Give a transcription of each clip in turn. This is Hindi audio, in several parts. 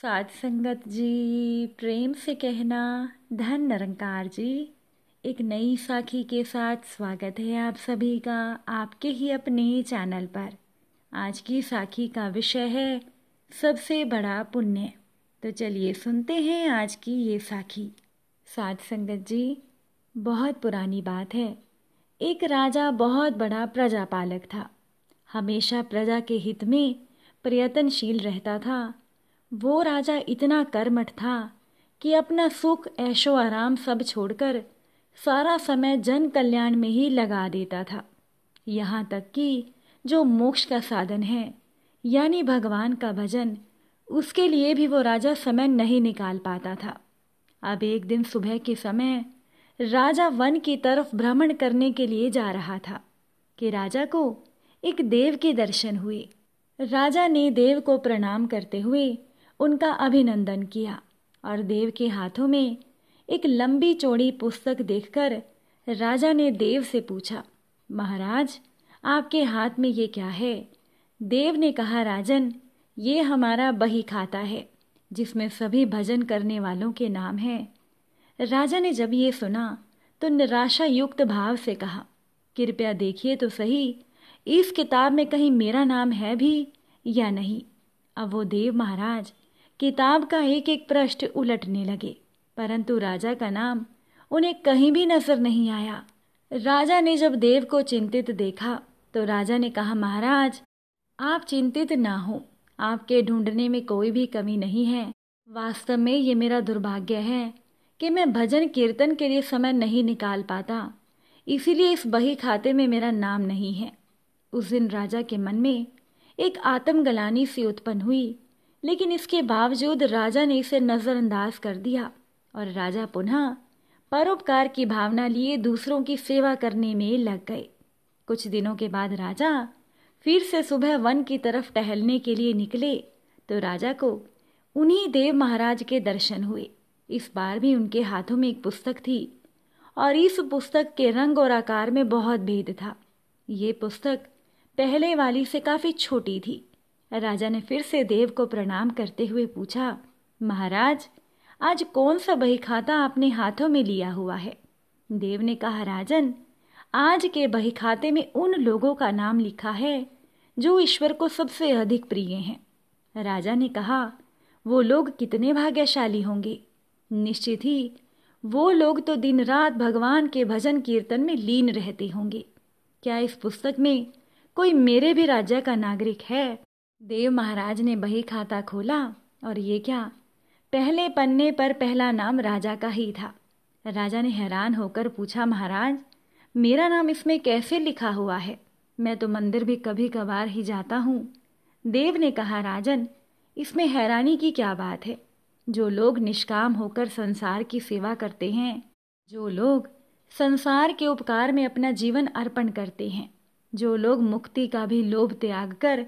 साध संगत जी प्रेम से कहना धन निरंकार जी एक नई साखी के साथ स्वागत है आप सभी का आपके ही अपने चैनल पर आज की साखी का विषय है सबसे बड़ा पुण्य तो चलिए सुनते हैं आज की ये साखी साध संगत जी बहुत पुरानी बात है एक राजा बहुत बड़ा प्रजापालक था हमेशा प्रजा के हित में प्रयत्नशील रहता था वो राजा इतना कर्मठ था कि अपना सुख ऐशो आराम सब छोड़कर सारा समय जन कल्याण में ही लगा देता था यहाँ तक कि जो मोक्ष का साधन है यानी भगवान का भजन उसके लिए भी वो राजा समय नहीं निकाल पाता था अब एक दिन सुबह के समय राजा वन की तरफ भ्रमण करने के लिए जा रहा था कि राजा को एक देव के दर्शन हुए राजा ने देव को प्रणाम करते हुए उनका अभिनंदन किया और देव के हाथों में एक लंबी चौड़ी पुस्तक देखकर राजा ने देव से पूछा महाराज आपके हाथ में ये क्या है देव ने कहा राजन ये हमारा बही खाता है जिसमें सभी भजन करने वालों के नाम हैं राजा ने जब ये सुना तो निराशा युक्त भाव से कहा कृपया देखिए तो सही इस किताब में कहीं मेरा नाम है भी या नहीं अब वो देव महाराज किताब का एक एक पृष्ठ उलटने लगे परंतु राजा का नाम उन्हें कहीं भी नजर नहीं आया राजा ने जब देव को चिंतित देखा तो राजा ने कहा महाराज आप चिंतित ना हो आपके ढूंढने में कोई भी कमी नहीं है वास्तव में ये मेरा दुर्भाग्य है कि मैं भजन कीर्तन के लिए समय नहीं निकाल पाता इसीलिए इस बही खाते में मेरा नाम नहीं है उस दिन राजा के मन में एक आत्मगलानी सी उत्पन्न हुई लेकिन इसके बावजूद राजा ने इसे नज़रअंदाज कर दिया और राजा पुनः परोपकार की भावना लिए दूसरों की सेवा करने में लग गए कुछ दिनों के बाद राजा फिर से सुबह वन की तरफ टहलने के लिए निकले तो राजा को उन्हीं देव महाराज के दर्शन हुए इस बार भी उनके हाथों में एक पुस्तक थी और इस पुस्तक के रंग और आकार में बहुत भेद था ये पुस्तक पहले वाली से काफ़ी छोटी थी राजा ने फिर से देव को प्रणाम करते हुए पूछा महाराज आज कौन सा बही खाता आपने हाथों में लिया हुआ है देव ने कहा राजन आज के बही खाते में उन लोगों का नाम लिखा है जो ईश्वर को सबसे अधिक प्रिय हैं राजा ने कहा वो लोग कितने भाग्यशाली होंगे निश्चित ही वो लोग तो दिन रात भगवान के भजन कीर्तन में लीन रहते होंगे क्या इस पुस्तक में कोई मेरे भी राज्य का नागरिक है देव महाराज ने बही खाता खोला और ये क्या पहले पन्ने पर पहला नाम राजा का ही था राजा ने हैरान होकर पूछा महाराज मेरा नाम इसमें कैसे लिखा हुआ है मैं तो मंदिर भी कभी कभार ही जाता हूँ देव ने कहा राजन इसमें हैरानी की क्या बात है जो लोग निष्काम होकर संसार की सेवा करते हैं जो लोग संसार के उपकार में अपना जीवन अर्पण करते हैं जो लोग मुक्ति का भी लोभ त्याग कर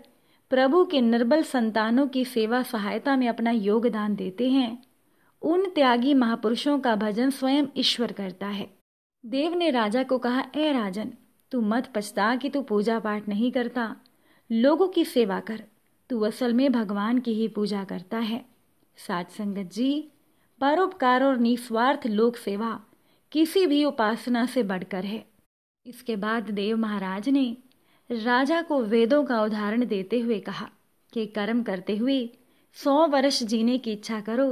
प्रभु के निर्बल संतानों की सेवा सहायता में अपना योगदान देते हैं उन त्यागी महापुरुषों का भजन स्वयं ईश्वर करता है देव ने राजा को कहा ए राजन तू मत पछता कि तू पूजा पाठ नहीं करता लोगों की सेवा कर तू असल में भगवान की ही पूजा करता है सात संगत जी परोपकार और निस्वार्थ लोक सेवा किसी भी उपासना से बढ़कर है इसके बाद देव महाराज ने राजा को वेदों का उदाहरण देते हुए कहा कि कर्म करते हुए सौ वर्ष जीने की इच्छा करो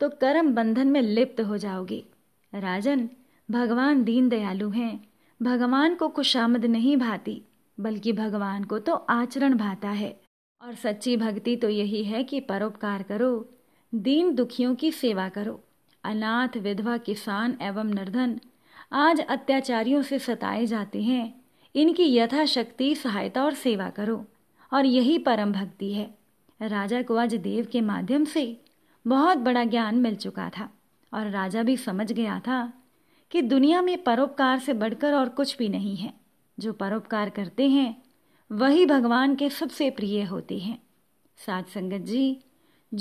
तो कर्म बंधन में लिप्त हो जाओगे राजन भगवान दीन दयालु हैं भगवान को खुशामद नहीं भाती बल्कि भगवान को तो आचरण भाता है और सच्ची भक्ति तो यही है कि परोपकार करो दीन दुखियों की सेवा करो अनाथ विधवा किसान एवं निर्धन आज अत्याचारियों से सताए जाते हैं इनकी यथाशक्ति सहायता और सेवा करो और यही परम भक्ति है राजा को आज देव के माध्यम से बहुत बड़ा ज्ञान मिल चुका था और राजा भी समझ गया था कि दुनिया में परोपकार से बढ़कर और कुछ भी नहीं है जो परोपकार करते हैं वही भगवान के सबसे प्रिय होते हैं सात संगत जी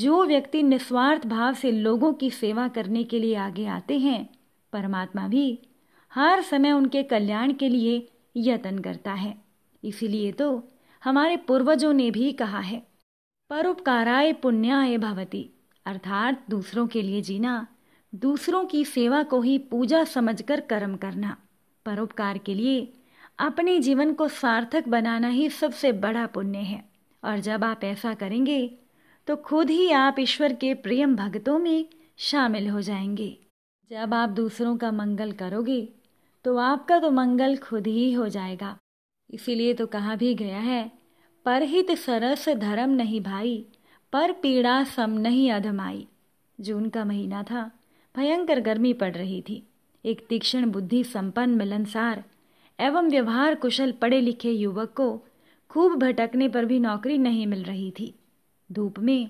जो व्यक्ति निस्वार्थ भाव से लोगों की सेवा करने के लिए आगे आते हैं परमात्मा भी हर समय उनके कल्याण के लिए यतन करता है इसीलिए तो हमारे पूर्वजों ने भी कहा है परोपकाराय पुण्याय भवती अर्थात दूसरों के लिए जीना दूसरों की सेवा को ही पूजा समझकर कर्म करना परोपकार के लिए अपने जीवन को सार्थक बनाना ही सबसे बड़ा पुण्य है और जब आप ऐसा करेंगे तो खुद ही आप ईश्वर के प्रियम भक्तों में शामिल हो जाएंगे जब आप दूसरों का मंगल करोगे तो आपका तो मंगल खुद ही हो जाएगा इसीलिए तो कहा भी गया है पर हित सरस धर्म नहीं भाई पर पीड़ा सम नहीं अधमाई जून का महीना था भयंकर गर्मी पड़ रही थी एक तीक्ष्ण बुद्धि संपन्न मिलनसार एवं व्यवहार कुशल पढ़े लिखे युवक को खूब भटकने पर भी नौकरी नहीं मिल रही थी धूप में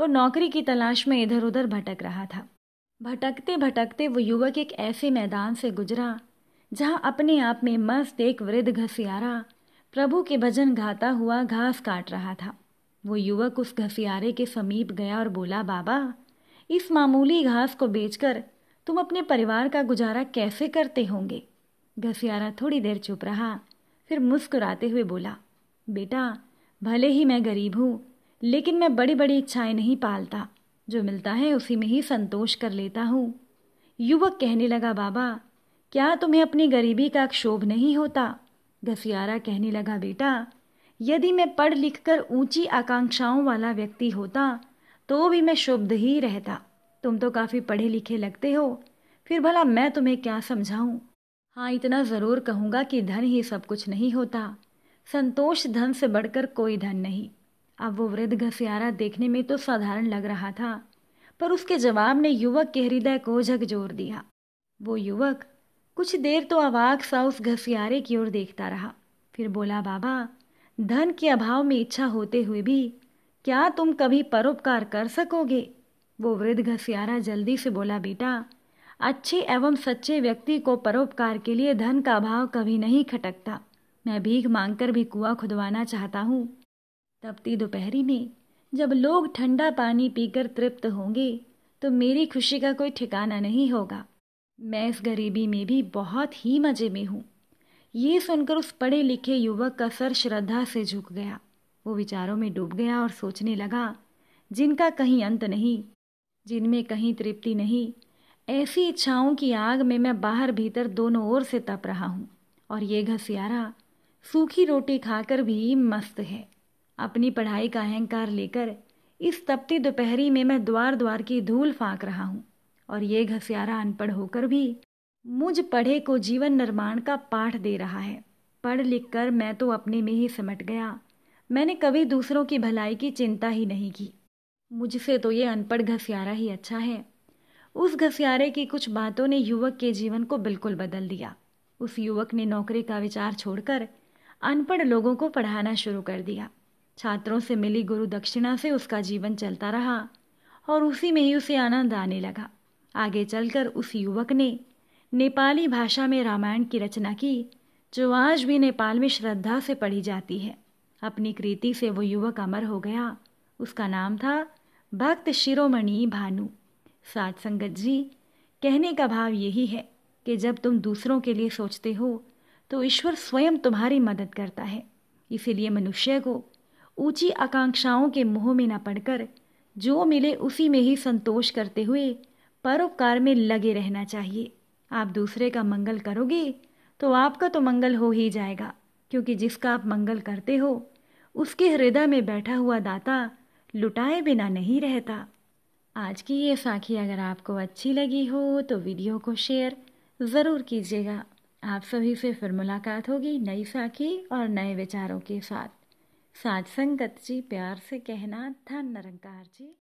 वो नौकरी की तलाश में इधर उधर भटक रहा था भटकते भटकते वो युवक एक ऐसे मैदान से गुजरा जहाँ अपने आप में मस्त एक वृद्ध घसियारा प्रभु के भजन गाता हुआ घास काट रहा था वो युवक उस घसियारे के समीप गया और बोला बाबा इस मामूली घास को बेचकर तुम अपने परिवार का गुजारा कैसे करते होंगे घसियारा थोड़ी देर चुप रहा फिर मुस्कुराते हुए बोला बेटा भले ही मैं गरीब हूँ लेकिन मैं बड़ी बड़ी इच्छाएं नहीं पालता जो मिलता है उसी में ही संतोष कर लेता हूँ युवक कहने लगा बाबा क्या तुम्हें अपनी गरीबी का क्षोभ नहीं होता घसियारा कहने लगा बेटा यदि मैं पढ़ लिख कर ऊँची आकांक्षाओं वाला व्यक्ति होता तो भी मैं शुभ ही रहता तुम तो काफ़ी पढ़े लिखे लगते हो फिर भला मैं तुम्हें क्या समझाऊँ हाँ इतना ज़रूर कहूँगा कि धन ही सब कुछ नहीं होता संतोष धन से बढ़कर कोई धन नहीं अब वो वृद्ध घसियारा देखने में तो साधारण लग रहा था पर उसके जवाब ने युवक के हृदय को झकझोर दिया वो युवक कुछ देर तो अवाक सा उस घसियारे की ओर देखता रहा फिर बोला बाबा धन के अभाव में इच्छा होते हुए भी क्या तुम कभी परोपकार कर सकोगे वो वृद्ध घसियारा जल्दी से बोला बेटा अच्छे एवं सच्चे व्यक्ति को परोपकार के लिए धन का अभाव कभी नहीं खटकता मैं भीख मांगकर भी कुआं खुदवाना चाहता हूँ तपती दोपहरी में जब लोग ठंडा पानी पीकर तृप्त होंगे तो मेरी खुशी का कोई ठिकाना नहीं होगा मैं इस गरीबी में भी बहुत ही मज़े में हूँ ये सुनकर उस पढ़े लिखे युवक का सर श्रद्धा से झुक गया वो विचारों में डूब गया और सोचने लगा जिनका कहीं अंत नहीं जिनमें कहीं तृप्ति नहीं ऐसी इच्छाओं की आग में मैं बाहर भीतर दोनों ओर से तप रहा हूँ और ये घसियारा सूखी रोटी खाकर भी मस्त है अपनी पढ़ाई का अहंकार लेकर इस तपती दोपहरी में मैं द्वार द्वार की धूल फाँक रहा हूँ और ये घसियारा अनपढ़ होकर भी मुझ पढ़े को जीवन निर्माण का पाठ दे रहा है पढ़ लिख कर मैं तो अपने में ही सिमट गया मैंने कभी दूसरों की भलाई की चिंता ही नहीं की मुझसे तो ये अनपढ़ घसियारा ही अच्छा है उस घसियारे की कुछ बातों ने युवक के जीवन को बिल्कुल बदल दिया उस युवक ने नौकरी का विचार छोड़कर अनपढ़ लोगों को पढ़ाना शुरू कर दिया छात्रों से मिली गुरु दक्षिणा से उसका जीवन चलता रहा और उसी में ही उसे आनंद आने लगा आगे चलकर उस युवक ने नेपाली भाषा में रामायण की रचना की जो आज भी नेपाल में श्रद्धा से पढ़ी जाती है अपनी कृति से वो युवक अमर हो गया उसका नाम था भक्त शिरोमणि भानु सात संगत जी कहने का भाव यही है कि जब तुम दूसरों के लिए सोचते हो तो ईश्वर स्वयं तुम्हारी मदद करता है इसीलिए मनुष्य को ऊंची आकांक्षाओं के मुँह में न पड़कर जो मिले उसी में ही संतोष करते हुए परोपकार में लगे रहना चाहिए आप दूसरे का मंगल करोगे तो आपका तो मंगल हो ही जाएगा क्योंकि जिसका आप मंगल करते हो उसके हृदय में बैठा हुआ दाता लुटाए बिना नहीं रहता आज की ये साखी अगर आपको अच्छी लगी हो तो वीडियो को शेयर ज़रूर कीजिएगा आप सभी से फिर मुलाकात होगी नई साखी और नए विचारों के साथ साथ संगत जी प्यार से कहना धन निरंकार जी